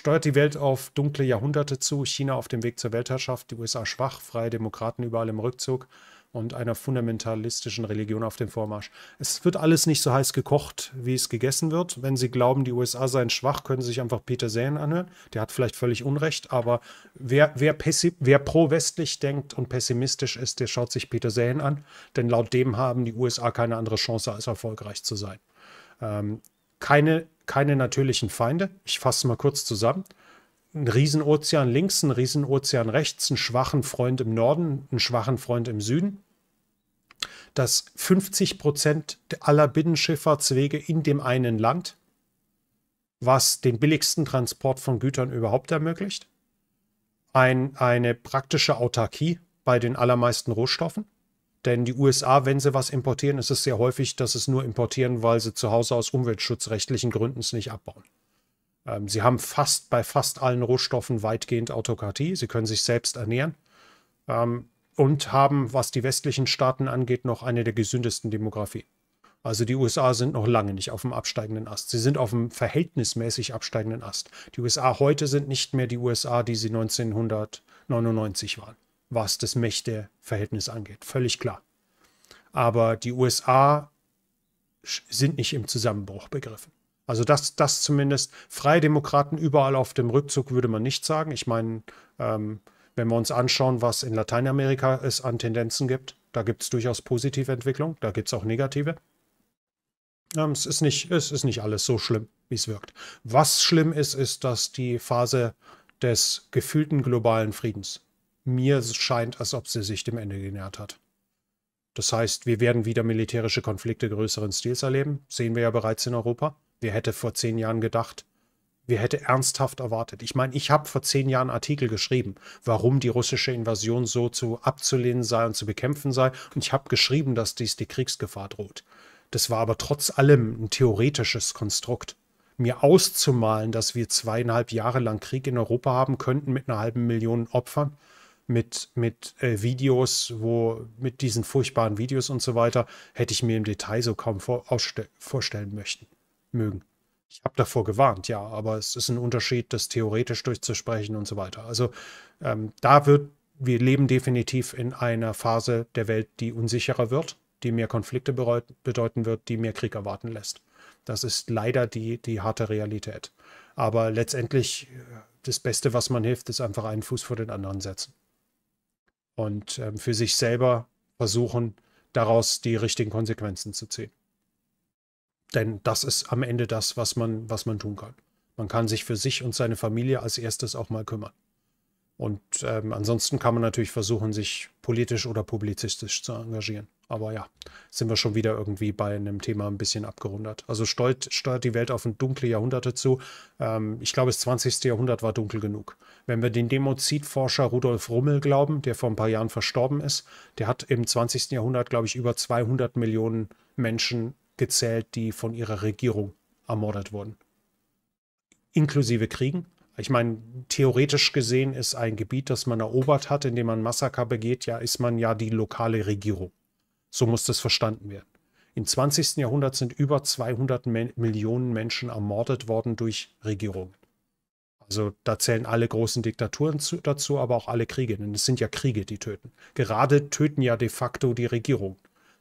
steuert die Welt auf dunkle Jahrhunderte zu, China auf dem Weg zur Weltherrschaft, die USA schwach, freie Demokraten überall im Rückzug und einer fundamentalistischen Religion auf dem Vormarsch. Es wird alles nicht so heiß gekocht, wie es gegessen wird. Wenn Sie glauben, die USA seien schwach, können Sie sich einfach Peter Säen anhören. Der hat vielleicht völlig Unrecht, aber wer, wer, wer pro-westlich denkt und pessimistisch ist, der schaut sich Peter Säen an, denn laut dem haben die USA keine andere Chance, als erfolgreich zu sein. Ähm, keine, keine natürlichen Feinde. Ich fasse mal kurz zusammen. Ein Riesenozean links, ein Riesenozean rechts, einen schwachen Freund im Norden, einen schwachen Freund im Süden. Dass 50 Prozent aller Binnenschifffahrtswege in dem einen Land, was den billigsten Transport von Gütern überhaupt ermöglicht. Ein, eine praktische Autarkie bei den allermeisten Rohstoffen denn die USA, wenn sie was importieren, ist es sehr häufig, dass sie es nur importieren, weil sie zu Hause aus umweltschutzrechtlichen Gründen es nicht abbauen. Ähm, sie haben fast bei fast allen Rohstoffen weitgehend Autokratie. Sie können sich selbst ernähren. Ähm, und haben, was die westlichen Staaten angeht, noch eine der gesündesten Demografien. Also die USA sind noch lange nicht auf dem absteigenden Ast. Sie sind auf dem verhältnismäßig absteigenden Ast. Die USA heute sind nicht mehr die USA, die sie 1999 waren was das Mächteverhältnis angeht. Völlig klar. Aber die USA sind nicht im Zusammenbruch begriffen. Also das, das zumindest. Freie Demokraten überall auf dem Rückzug würde man nicht sagen. Ich meine, ähm, wenn wir uns anschauen, was in Lateinamerika es an Tendenzen gibt, da gibt es durchaus positive Entwicklung, da gibt es auch negative. Ähm, es, ist nicht, es ist nicht alles so schlimm, wie es wirkt. Was schlimm ist, ist, dass die Phase des gefühlten globalen Friedens mir scheint, als ob sie sich dem Ende genähert hat. Das heißt, wir werden wieder militärische Konflikte größeren Stils erleben. Sehen wir ja bereits in Europa. Wer hätte vor zehn Jahren gedacht, wer hätte ernsthaft erwartet. Ich meine, ich habe vor zehn Jahren Artikel geschrieben, warum die russische Invasion so zu abzulehnen sei und zu bekämpfen sei. Und ich habe geschrieben, dass dies die Kriegsgefahr droht. Das war aber trotz allem ein theoretisches Konstrukt. Mir auszumalen, dass wir zweieinhalb Jahre lang Krieg in Europa haben könnten mit einer halben Million Opfern, mit, mit äh, Videos, wo mit diesen furchtbaren Videos und so weiter, hätte ich mir im Detail so kaum vor, vorstellen möchten, mögen. Ich habe davor gewarnt, ja, aber es ist ein Unterschied, das theoretisch durchzusprechen und so weiter. Also ähm, da wird, wir leben definitiv in einer Phase der Welt, die unsicherer wird, die mehr Konflikte bedeuten wird, die mehr Krieg erwarten lässt. Das ist leider die, die harte Realität. Aber letztendlich, äh, das Beste, was man hilft, ist einfach einen Fuß vor den anderen setzen und äh, für sich selber versuchen, daraus die richtigen Konsequenzen zu ziehen. Denn das ist am Ende das, was man, was man tun kann. Man kann sich für sich und seine Familie als erstes auch mal kümmern. Und ähm, ansonsten kann man natürlich versuchen, sich politisch oder publizistisch zu engagieren. Aber ja, sind wir schon wieder irgendwie bei einem Thema ein bisschen abgerundet. Also steuert, steuert die Welt auf ein dunkle Jahrhundert zu. Ähm, ich glaube, das 20. Jahrhundert war dunkel genug. Wenn wir den Demozidforscher Rudolf Rummel glauben, der vor ein paar Jahren verstorben ist, der hat im 20. Jahrhundert, glaube ich, über 200 Millionen Menschen gezählt, die von ihrer Regierung ermordet wurden. Inklusive Kriegen, ich meine, theoretisch gesehen ist ein Gebiet, das man erobert hat, in dem man Massaker begeht, ja, ist man ja die lokale Regierung. So muss das verstanden werden. Im 20. Jahrhundert sind über 200 Me Millionen Menschen ermordet worden durch Regierungen. Also da zählen alle großen Diktaturen zu, dazu, aber auch alle Kriege, denn es sind ja Kriege, die töten. Gerade töten ja de facto die Regierung.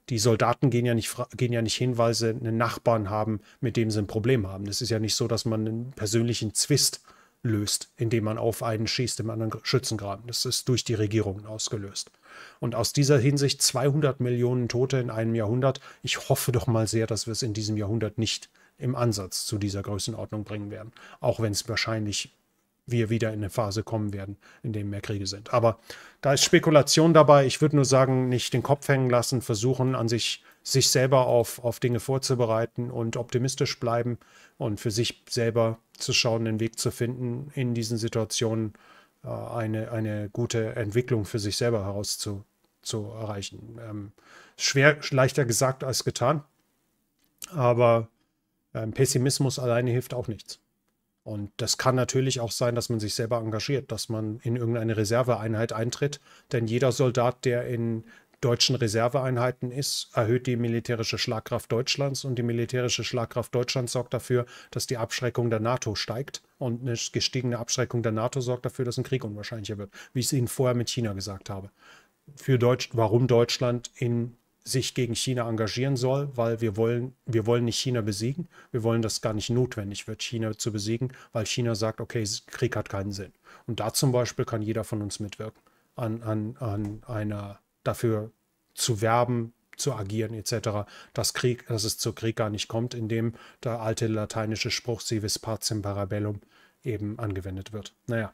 Die Soldaten gehen ja nicht, gehen ja nicht hin, weil sie einen Nachbarn haben, mit dem sie ein Problem haben. Es ist ja nicht so, dass man einen persönlichen Zwist hat löst, indem man auf einen schießt im anderen Schützengraben. Das ist durch die Regierungen ausgelöst. Und aus dieser Hinsicht 200 Millionen Tote in einem Jahrhundert. Ich hoffe doch mal sehr, dass wir es in diesem Jahrhundert nicht im Ansatz zu dieser Größenordnung bringen werden, auch wenn es wahrscheinlich wir wieder in eine Phase kommen werden, in der mehr Kriege sind. Aber da ist Spekulation dabei. Ich würde nur sagen, nicht den Kopf hängen lassen, versuchen an sich, sich selber auf, auf Dinge vorzubereiten und optimistisch bleiben und für sich selber zu schauen, den Weg zu finden, in diesen Situationen äh, eine, eine gute Entwicklung für sich selber heraus zu, erreichen. Ähm, schwer, leichter gesagt als getan, aber ähm, Pessimismus alleine hilft auch nichts. Und das kann natürlich auch sein, dass man sich selber engagiert, dass man in irgendeine Reserveeinheit eintritt. Denn jeder Soldat, der in deutschen Reserveeinheiten ist, erhöht die militärische Schlagkraft Deutschlands und die militärische Schlagkraft Deutschlands sorgt dafür, dass die Abschreckung der NATO steigt und eine gestiegene Abschreckung der NATO sorgt dafür, dass ein Krieg unwahrscheinlicher wird, wie ich es Ihnen vorher mit China gesagt habe. Für Deutsch, warum Deutschland in sich gegen China engagieren soll, weil wir wollen, wir wollen nicht China besiegen. Wir wollen, dass es gar nicht notwendig wird, China zu besiegen, weil China sagt, okay, Krieg hat keinen Sinn. Und da zum Beispiel kann jeder von uns mitwirken, an, an, an einer dafür zu werben, zu agieren etc., dass, Krieg, dass es zu Krieg gar nicht kommt, indem der alte lateinische Spruch si vis pacem parabellum eben angewendet wird. Naja,